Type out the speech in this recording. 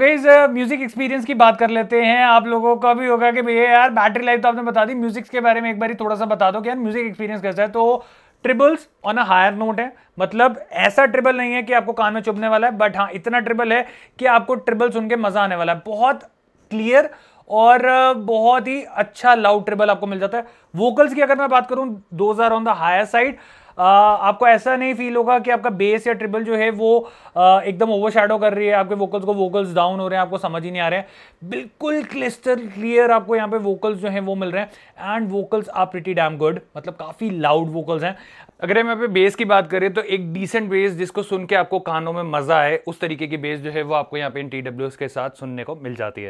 guys music experience की बात कर लेते हैं आप लोगों का भी होगा कि भैया यार बैटरी लाइफ तो आपने बता दी म्यूजिक के बारे में एक बार थोड़ा सा बता दो कि यार म्यूजिक एक्सपीरियंस कैसा है तो trebles on a higher note है मतलब ऐसा ट्रिबल नहीं है कि आपको कान में चुभने वाला है बट हाँ इतना ट्रिबल है कि आपको ट्रिबल सुन के मजा आने वाला है बहुत क्लियर और uh, बहुत ही अच्छा लाउड ट्रिबल आपको मिल जाता है वोकल्स की अगर मैं बात करूं those are on the higher side आपको ऐसा नहीं फील होगा कि आपका बेस या ट्रिपल जो है वो एकदम ओवरशैडो कर रही है आपके वोकल्स को वोकल्स डाउन हो रहे हैं आपको समझ ही नहीं आ रहे हैं बिल्कुल क्लिस्टर क्लियर आपको यहाँ पे वोकल्स जो हैं वो मिल रहे हैं and vocals are pretty damn good मतलब काफ़ी लाउड वोकल्स हैं अगर हम यहाँ पे बेस की बात करें तो एक डिसेंट बेस जिसको सुन के आपको कानों में मज़ा आए उस तरीके की बेस जो है वो आपको यहाँ पे इन टी के साथ सुनने को मिल जाती है